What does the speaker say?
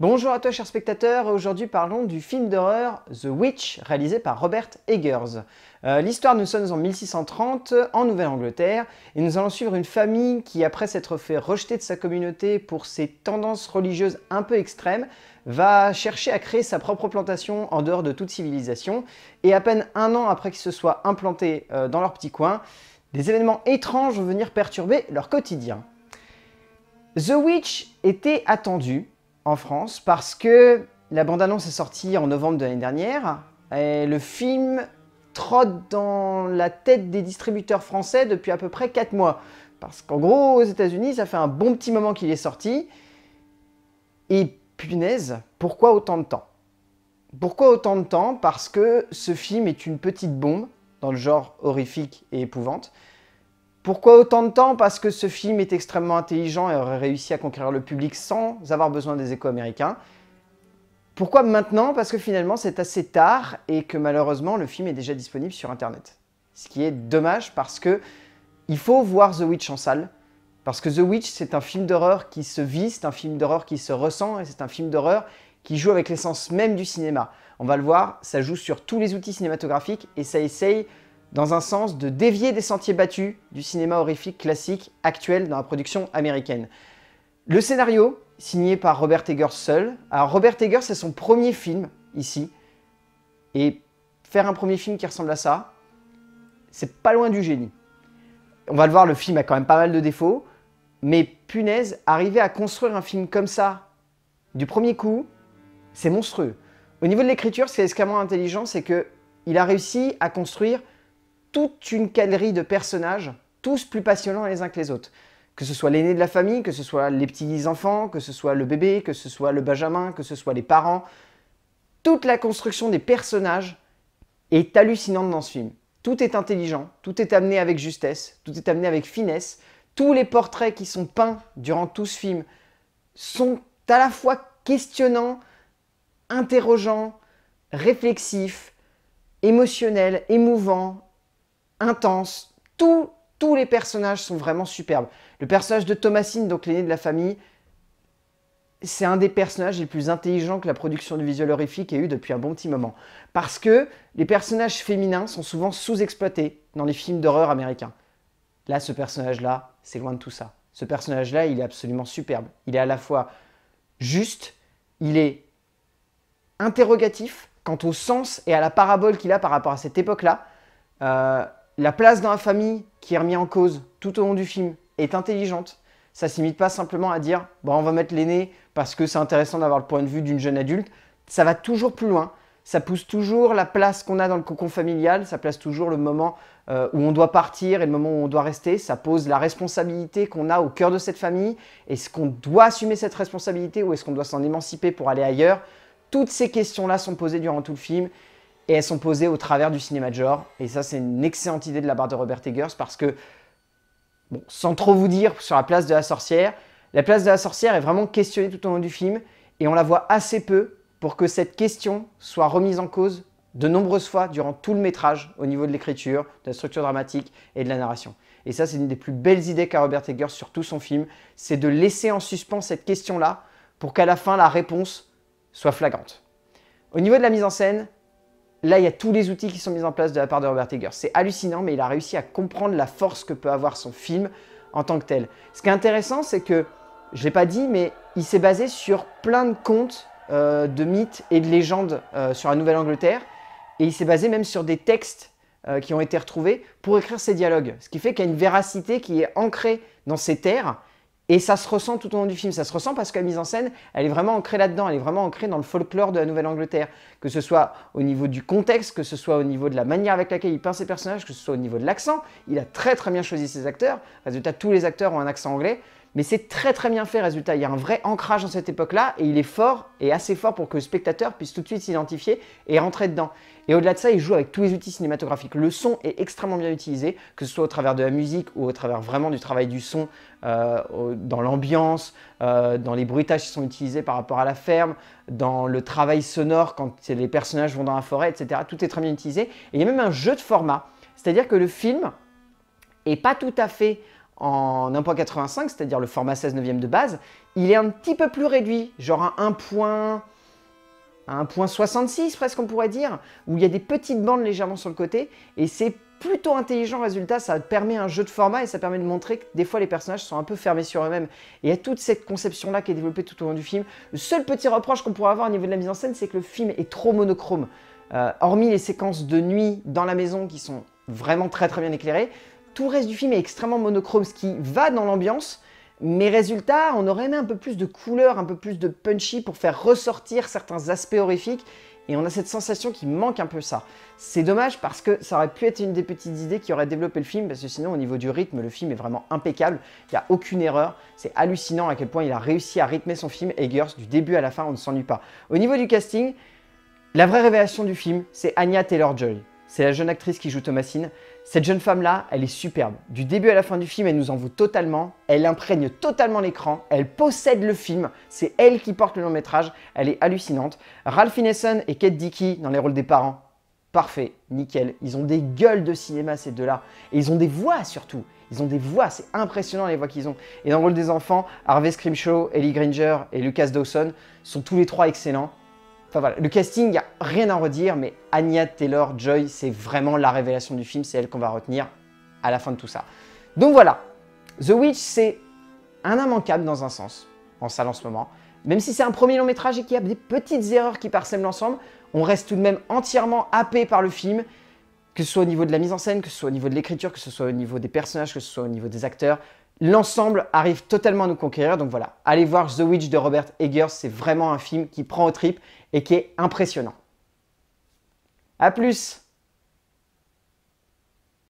Bonjour à toi chers spectateurs, aujourd'hui parlons du film d'horreur The Witch réalisé par Robert Eggers. Euh, l'histoire, nous sommes en 1630 en Nouvelle-Angleterre et nous allons suivre une famille qui après s'être fait rejeter de sa communauté pour ses tendances religieuses un peu extrêmes va chercher à créer sa propre plantation en dehors de toute civilisation et à peine un an après qu'ils se soient implantés euh, dans leur petit coin, des événements étranges vont venir perturber leur quotidien. The Witch était attendu en France parce que la bande-annonce est sortie en novembre de l'année dernière et le film trotte dans la tête des distributeurs français depuis à peu près 4 mois. Parce qu'en gros, aux États-Unis, ça fait un bon petit moment qu'il est sorti. Et punaise, pourquoi autant de temps Pourquoi autant de temps Parce que ce film est une petite bombe dans le genre horrifique et épouvante. Pourquoi autant de temps Parce que ce film est extrêmement intelligent et aurait réussi à conquérir le public sans avoir besoin des échos américains. Pourquoi maintenant Parce que finalement c'est assez tard et que malheureusement le film est déjà disponible sur internet. Ce qui est dommage parce que il faut voir The Witch en salle. Parce que The Witch c'est un film d'horreur qui se vit, c'est un film d'horreur qui se ressent et c'est un film d'horreur qui joue avec l'essence même du cinéma. On va le voir, ça joue sur tous les outils cinématographiques et ça essaye dans un sens de dévier des sentiers battus du cinéma horrifique classique actuel dans la production américaine. Le scénario, signé par Robert Eggers seul, alors Robert Eggers c'est son premier film ici, et faire un premier film qui ressemble à ça, c'est pas loin du génie. On va le voir, le film a quand même pas mal de défauts, mais punaise, arriver à construire un film comme ça, du premier coup, c'est monstrueux. Au niveau de l'écriture, ce qui est extrêmement intelligent, c'est qu'il a réussi à construire toute une galerie de personnages, tous plus passionnants les uns que les autres. Que ce soit l'aîné de la famille, que ce soit les petits-enfants, que ce soit le bébé, que ce soit le benjamin, que ce soit les parents. Toute la construction des personnages est hallucinante dans ce film. Tout est intelligent, tout est amené avec justesse, tout est amené avec finesse. Tous les portraits qui sont peints durant tout ce film sont à la fois questionnants, interrogeants, réflexifs, émotionnels, émouvants, intense. tous les personnages sont vraiment superbes. Le personnage de Thomasine, donc l'aîné de la famille, c'est un des personnages les plus intelligents que la production du visuel horrifique ait eu depuis un bon petit moment. Parce que les personnages féminins sont souvent sous-exploités dans les films d'horreur américains. Là, ce personnage-là, c'est loin de tout ça. Ce personnage-là, il est absolument superbe. Il est à la fois juste, il est interrogatif quant au sens et à la parabole qu'il a par rapport à cette époque-là. Euh, la place dans la famille qui est remise en cause tout au long du film est intelligente. Ça s'imite pas simplement à dire bon, on va mettre l'aîné parce que c'est intéressant d'avoir le point de vue d'une jeune adulte. Ça va toujours plus loin. Ça pousse toujours la place qu'on a dans le cocon familial. Ça place toujours le moment euh, où on doit partir et le moment où on doit rester. Ça pose la responsabilité qu'on a au cœur de cette famille. Est-ce qu'on doit assumer cette responsabilité ou est-ce qu'on doit s'en émanciper pour aller ailleurs Toutes ces questions-là sont posées durant tout le film et elles sont posées au travers du cinéma de genre. Et ça, c'est une excellente idée de la part de Robert Eggers parce que, bon, sans trop vous dire sur la place de la sorcière, la place de la sorcière est vraiment questionnée tout au long du film et on la voit assez peu pour que cette question soit remise en cause de nombreuses fois durant tout le métrage au niveau de l'écriture, de la structure dramatique et de la narration. Et ça, c'est une des plus belles idées qu'a Robert Eggers sur tout son film, c'est de laisser en suspens cette question-là pour qu'à la fin, la réponse soit flagrante. Au niveau de la mise en scène, Là, il y a tous les outils qui sont mis en place de la part de Robert Eggers. C'est hallucinant, mais il a réussi à comprendre la force que peut avoir son film en tant que tel. Ce qui est intéressant, c'est que, je l'ai pas dit, mais il s'est basé sur plein de contes, euh, de mythes et de légendes euh, sur la Nouvelle-Angleterre. Et il s'est basé même sur des textes euh, qui ont été retrouvés pour écrire ses dialogues. Ce qui fait qu'il y a une véracité qui est ancrée dans ces terres et ça se ressent tout au long du film. Ça se ressent parce que la mise en scène, elle est vraiment ancrée là-dedans. Elle est vraiment ancrée dans le folklore de la Nouvelle-Angleterre. Que ce soit au niveau du contexte, que ce soit au niveau de la manière avec laquelle il peint ses personnages, que ce soit au niveau de l'accent. Il a très très bien choisi ses acteurs. Résultat, tous les acteurs ont un accent anglais. Mais c'est très très bien fait, résultat. Il y a un vrai ancrage dans cette époque-là et il est fort et assez fort pour que le spectateur puisse tout de suite s'identifier et rentrer dedans. Et au-delà de ça, il joue avec tous les outils cinématographiques. Le son est extrêmement bien utilisé, que ce soit au travers de la musique ou au travers vraiment du travail du son, euh, dans l'ambiance, euh, dans les bruitages qui sont utilisés par rapport à la ferme, dans le travail sonore quand les personnages vont dans la forêt, etc. Tout est très bien utilisé. Et il y a même un jeu de format. C'est-à-dire que le film est pas tout à fait en 1.85, c'est-à-dire le format 16 neuvième de base, il est un petit peu plus réduit, genre à 1 point... 1.66 presque on pourrait dire, où il y a des petites bandes légèrement sur le côté, et c'est plutôt intelligent résultat, ça permet un jeu de format et ça permet de montrer que des fois les personnages sont un peu fermés sur eux-mêmes. Et il y a toute cette conception-là qui est développée tout au long du film. Le seul petit reproche qu'on pourrait avoir au niveau de la mise en scène, c'est que le film est trop monochrome. Euh, hormis les séquences de nuit dans la maison qui sont vraiment très très bien éclairées, tout le reste du film est extrêmement monochrome, ce qui va dans l'ambiance, mais résultat, on aurait aimé un peu plus de couleurs, un peu plus de punchy pour faire ressortir certains aspects horrifiques, et on a cette sensation qu'il manque un peu ça. C'est dommage parce que ça aurait pu être une des petites idées qui aurait développé le film, parce que sinon au niveau du rythme, le film est vraiment impeccable, il n'y a aucune erreur, c'est hallucinant à quel point il a réussi à rythmer son film, Eggers, du début à la fin, on ne s'ennuie pas. Au niveau du casting, la vraie révélation du film, c'est Anya Taylor-Joy c'est la jeune actrice qui joue Thomasine. Cette jeune femme-là, elle est superbe. Du début à la fin du film, elle nous en vaut totalement, elle imprègne totalement l'écran, elle possède le film, c'est elle qui porte le long métrage, elle est hallucinante. Ralph Ineson et Kate Dickey dans les rôles des parents, parfait, nickel. Ils ont des gueules de cinéma ces deux-là, et ils ont des voix surtout. Ils ont des voix, c'est impressionnant les voix qu'ils ont. Et dans le rôle des enfants, Harvey Scrimshaw, Ellie Gringer et Lucas Dawson sont tous les trois excellents. Enfin voilà, le casting, il n'y a rien à redire, mais Anya Taylor-Joy, c'est vraiment la révélation du film, c'est elle qu'on va retenir à la fin de tout ça. Donc voilà, The Witch, c'est un immanquable dans un sens, en salle en ce moment. Même si c'est un premier long métrage et qu'il y a des petites erreurs qui parsèment l'ensemble, on reste tout de même entièrement happé par le film, que ce soit au niveau de la mise en scène, que ce soit au niveau de l'écriture, que ce soit au niveau des personnages, que ce soit au niveau des acteurs. L'ensemble arrive totalement à nous conquérir. Donc voilà, allez voir The Witch de Robert Eggers. C'est vraiment un film qui prend aux tripes et qui est impressionnant. A plus